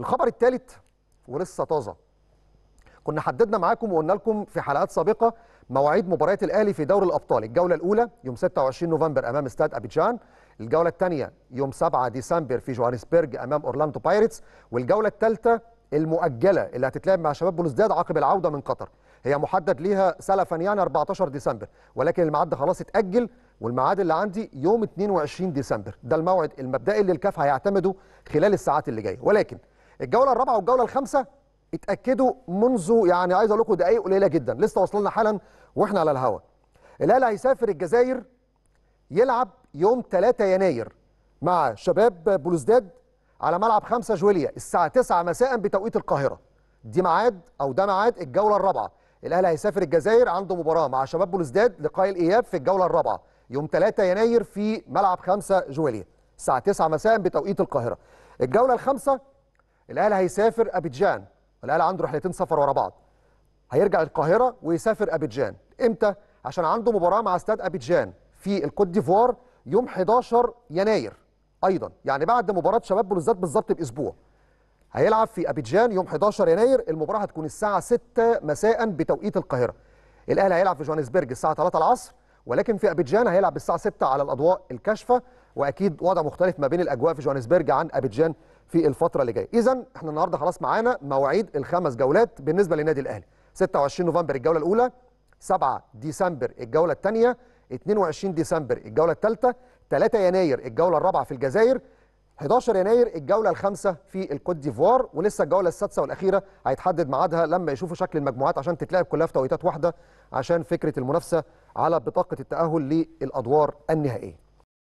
الخبر الثالث ولسه طازه كنا حددنا معاكم وقلنا لكم في حلقات سابقه مواعيد مباريات الاهلي في دوري الابطال الجوله الاولى يوم 26 نوفمبر امام استاد ابيجان الجوله الثانيه يوم 7 ديسمبر في جوهانسبرج امام اورلاندو بايرتس والجوله الثالثه المؤجله اللي هتتلعب مع شباب بلوزداد عقب العوده من قطر هي محدد ليها سلفا يعني 14 ديسمبر ولكن الميعاد خلاص اتاجل والميعاد اللي عندي يوم 22 ديسمبر ده الموعد المبدئي اللي الكاف هيعتمده خلال الساعات اللي جايه ولكن الجوله الرابعه والجوله الخامسه اتاكدوا منذ يعني عايز اقول لكم دقائق قليله جدا لسه واصلين لنا حالا واحنا على الهواء الهلال هيسافر الجزائر يلعب يوم 3 يناير مع شباب بلوزداد على ملعب 5 جويليا الساعه 9 مساء بتوقيت القاهره دي ميعاد او ده ميعاد الجوله الرابعه الاهلي هيسافر الجزائر عنده مباراه مع شباب بلوزداد لقاء الاياب في الجوله الرابعه يوم 3 يناير في ملعب 5 جويليا الساعه 9 مساء بتوقيت القاهره الجوله الخامسه الاهلي هيسافر ابيجان الاهلي عنده رحلتين سفر ورا بعض هيرجع القاهره ويسافر ابيجان امتى عشان عنده مباراه مع استاد ابيجان في الكوت ديفوار يوم 11 يناير ايضا يعني بعد مباراه شباب بلوزداد بالظبط باسبوع هيلعب في ابيجان يوم 11 يناير المباراه هتكون الساعه 6 مساء بتوقيت القاهره الاهلي هيلعب في جوهانسبرج الساعه 3 العصر ولكن في ابيجان هيلعب الساعه 6 على الاضواء الكاشفه واكيد وضع مختلف ما بين الاجواء في جوهانسبرج عن ابيجان في الفتره اللي جايه اذا احنا النهارده خلاص معانا مواعيد الخمس جولات بالنسبه للنادي الاهلي 26 نوفمبر الجوله الاولى 7 ديسمبر الجوله الثانيه 22 ديسمبر الجوله الثالثه 3 يناير الجوله الرابعه في الجزائر 11 يناير الجوله الخامسه في الكوت ديفوار ولسه الجوله السادسه والاخيره هيتحدد ميعادها لما يشوفوا شكل المجموعات عشان تتلعب كلها في توقيتات واحده عشان فكره المنافسه على بطاقه التاهل للادوار النهائيه